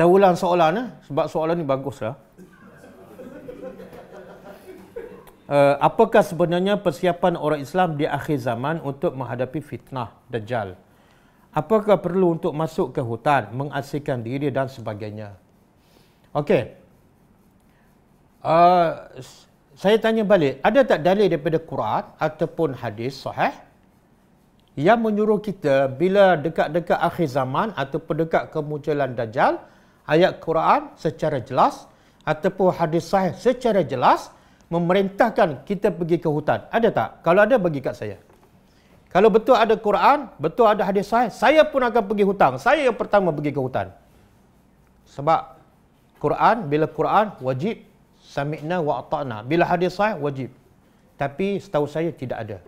Saya ulang soalan eh? sebab soalan ni baguslah. Uh, apakah sebenarnya persiapan orang Islam di akhir zaman untuk menghadapi fitnah Dajjal? Apakah perlu untuk masuk ke hutan, mengasingkan diri dan sebagainya? Okey. Uh, saya tanya balik, ada tak dalil daripada Quran ataupun hadis sahih yang menyuruh kita bila dekat-dekat akhir zaman ataupun dekat kemunculan Dajjal, ayat Quran secara jelas ataupun hadis sahih secara jelas memerintahkan kita pergi ke hutan. Ada tak? Kalau ada, bagi kat saya. Kalau betul ada Quran, betul ada hadis sahih, saya pun akan pergi hutan. Saya yang pertama pergi ke hutan. Sebab Quran, bila Quran, wajib. Sami'na wa ata'na. Bila hadis sahih, wajib. Tapi setahu saya tidak ada.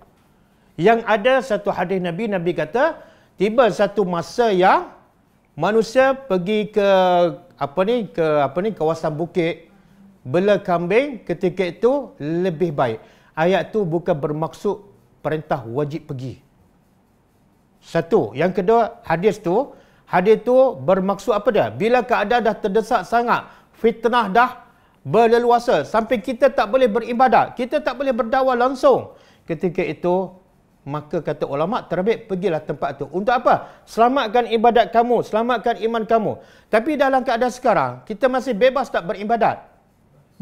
Yang ada satu hadis Nabi, Nabi kata, tiba satu masa yang manusia pergi ke apa ni ke apa ni kawasan bukit bela kambing ketika itu lebih baik. Ayat tu bukan bermaksud perintah wajib pergi. Satu, yang kedua, hadis tu, hadis tu bermaksud apa dia? Bila keadaan dah terdesak sangat, fitnah dah berleluasa sampai kita tak boleh beribadat, kita tak boleh berdakwah langsung. Ketika itu maka kata ulama terbaik pergilah tempat tu untuk apa selamatkan ibadat kamu selamatkan iman kamu tapi dalam keadaan sekarang kita masih bebas tak beribadat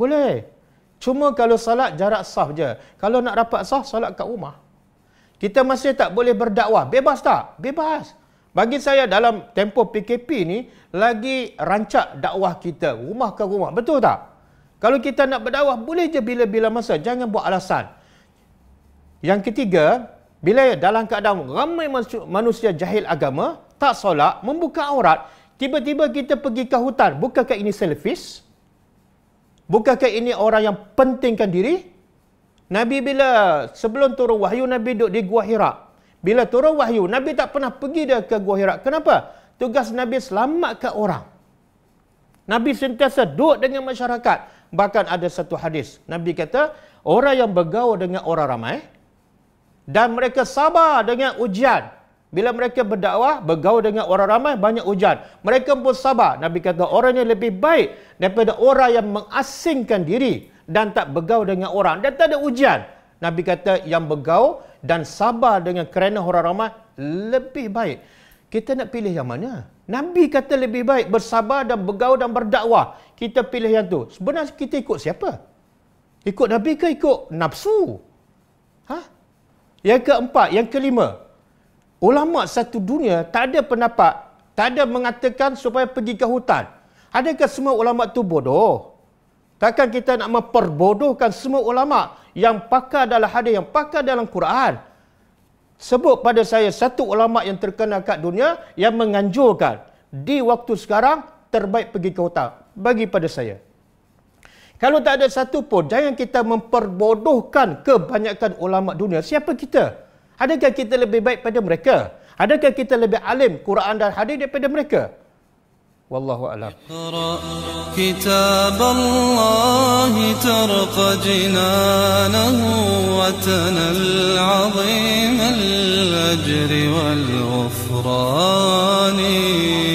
boleh cuma kalau salat jarak sah je kalau nak rapat sah salat kat rumah kita masih tak boleh berdakwah bebas tak bebas bagi saya dalam tempoh PKP ni lagi rancak dakwah kita rumah ke rumah betul tak kalau kita nak berdakwah boleh je bila-bila masa jangan buat alasan yang ketiga, bila dalam keadaan ramai manusia jahil agama, tak solat, membuka aurat, tiba-tiba kita pergi ke hutan. Bukankah ini selfish? Bukankah ini orang yang pentingkan diri? Nabi bila sebelum turun wahyu, Nabi duduk di Gua Hira. Bila turun wahyu, Nabi tak pernah pergi dia ke Gua Hira. Kenapa? Tugas Nabi selamatkan orang. Nabi sentiasa duduk dengan masyarakat. Bahkan ada satu hadis. Nabi kata, orang yang bergaul dengan orang ramai, dan mereka sabar dengan ujian. Bila mereka berdakwah, bergaul dengan orang ramai, banyak ujian. Mereka pun sabar. Nabi kata orang yang lebih baik daripada orang yang mengasingkan diri dan tak bergaul dengan orang. Dan tak ada ujian. Nabi kata yang bergaul dan sabar dengan kerana orang ramai lebih baik. Kita nak pilih yang mana? Nabi kata lebih baik bersabar dan bergaul dan berdakwah. Kita pilih yang tu. Sebenarnya kita ikut siapa? Ikut Nabi ke ikut nafsu? Hah? Yang keempat, yang kelima. Ulama satu dunia tak ada pendapat, tak ada mengatakan supaya pergi ke hutan. Adakah semua ulama tu bodoh? Takkan kita nak memperbodohkan semua ulama yang pakar dalam hadis, yang pakar dalam Quran? Sebut pada saya satu ulama yang terkenal kat dunia yang menganjurkan di waktu sekarang terbaik pergi ke hutan bagi pada saya. Kalau tak ada satu pun, jangan kita memperbodohkan kebanyakan ulama dunia. Siapa kita? Adakah kita lebih baik pada mereka? Adakah kita lebih alim Quran dan hadis daripada mereka? Wallahu a'lam. Kitab Allah tarqa jinanahu wa tanal azim al-ajri wal-ghufrani.